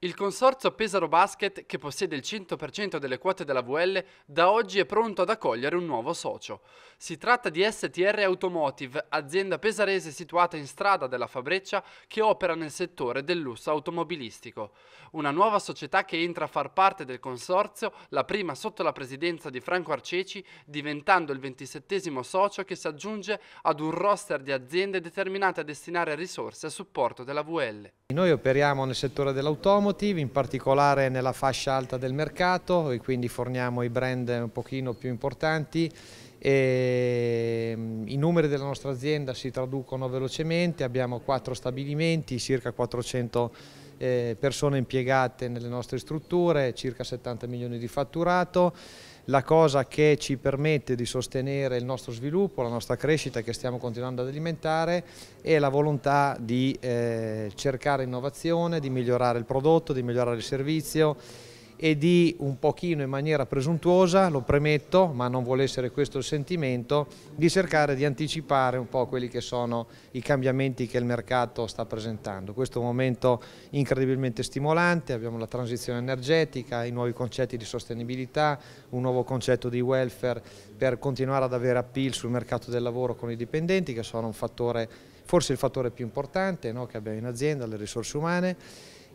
Il consorzio Pesaro Basket, che possiede il 100% delle quote della VL, da oggi è pronto ad accogliere un nuovo socio. Si tratta di STR Automotive, azienda pesarese situata in strada della Fabreccia che opera nel settore del lusso automobilistico. Una nuova società che entra a far parte del consorzio, la prima sotto la presidenza di Franco Arceci, diventando il 27 socio che si aggiunge ad un roster di aziende determinate a destinare risorse a supporto della VL. Noi operiamo nel settore dell'automobile automotivi, in particolare nella fascia alta del mercato e quindi forniamo i brand un pochino più importanti. E ehm, I numeri della nostra azienda si traducono velocemente, abbiamo quattro stabilimenti, circa 400 eh, persone impiegate nelle nostre strutture, circa 70 milioni di fatturato la cosa che ci permette di sostenere il nostro sviluppo, la nostra crescita che stiamo continuando ad alimentare e la volontà di eh, cercare innovazione, di migliorare il prodotto, di migliorare il servizio e di un pochino in maniera presuntuosa, lo premetto, ma non vuole essere questo il sentimento, di cercare di anticipare un po' quelli che sono i cambiamenti che il mercato sta presentando. Questo è un momento incredibilmente stimolante, abbiamo la transizione energetica, i nuovi concetti di sostenibilità, un nuovo concetto di welfare per continuare ad avere appeal sul mercato del lavoro con i dipendenti che sono un fattore, forse il fattore più importante no, che abbiamo in azienda, le risorse umane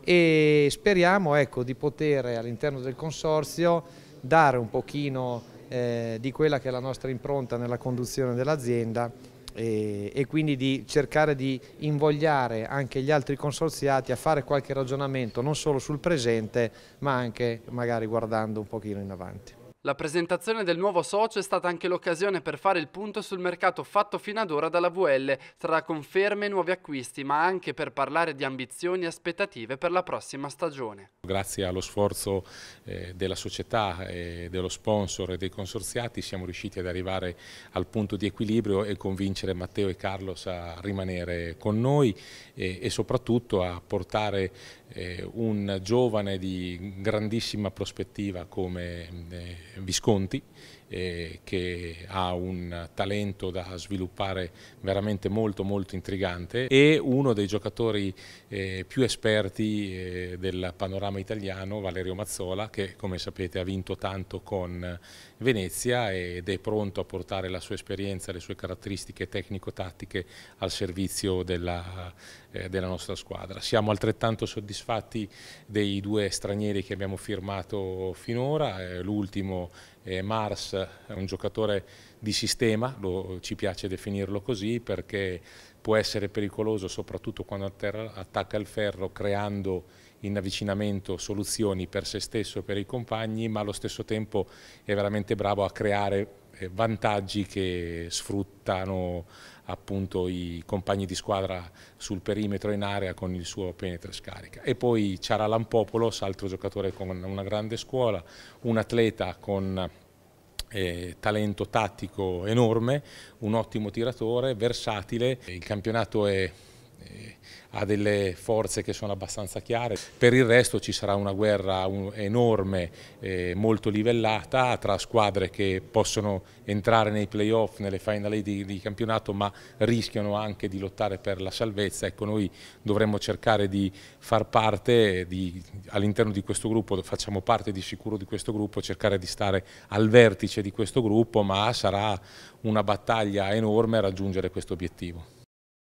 e speriamo ecco, di poter all'interno del consorzio dare un pochino eh, di quella che è la nostra impronta nella conduzione dell'azienda e, e, quindi di cercare di invogliare anche gli altri consorziati a fare qualche ragionamento non solo sul presente ma anche magari guardando un pochino in avanti. La presentazione del nuovo socio è stata anche l'occasione per fare il punto sul mercato fatto fino ad ora dalla VL, tra conferme e nuovi acquisti, ma anche per parlare di ambizioni e aspettative per la prossima stagione. Grazie allo sforzo eh, della società, eh, dello sponsor e dei consorziati siamo riusciti ad arrivare al punto di equilibrio e convincere Matteo e Carlos a rimanere con noi eh, e soprattutto a portare un giovane di grandissima prospettiva come Visconti eh, che ha un talento da sviluppare veramente molto molto intrigante e uno dei giocatori eh, più esperti eh, del panorama italiano, Valerio Mazzola, che come sapete ha vinto tanto con Venezia ed è pronto a portare la sua esperienza, le sue caratteristiche tecnico-tattiche al servizio della eh, della nostra squadra. Siamo altrettanto soddisfatti dei due stranieri che abbiamo firmato finora, eh, l'ultimo è Mars, è un giocatore di sistema, lo, ci piace definirlo così perché può essere pericoloso soprattutto quando attacca il ferro creando in avvicinamento soluzioni per se stesso e per i compagni, ma allo stesso tempo è veramente bravo a creare eh, vantaggi che sfruttano appunto i compagni di squadra sul perimetro in area con il suo penetra scarica. E poi Ciara Lampopoulos, altro giocatore con una grande scuola, un atleta con eh, talento tattico enorme, un ottimo tiratore, versatile, il campionato è ha delle forze che sono abbastanza chiare. Per il resto ci sarà una guerra enorme, eh, molto livellata, tra squadre che possono entrare nei playoff, nelle finali di, di, campionato, ma rischiano anche di lottare per la salvezza. Ecco, noi dovremmo cercare di far parte, all'interno di questo gruppo, facciamo parte di sicuro di questo gruppo, cercare di stare al vertice di questo gruppo, ma sarà una battaglia enorme raggiungere questo obiettivo.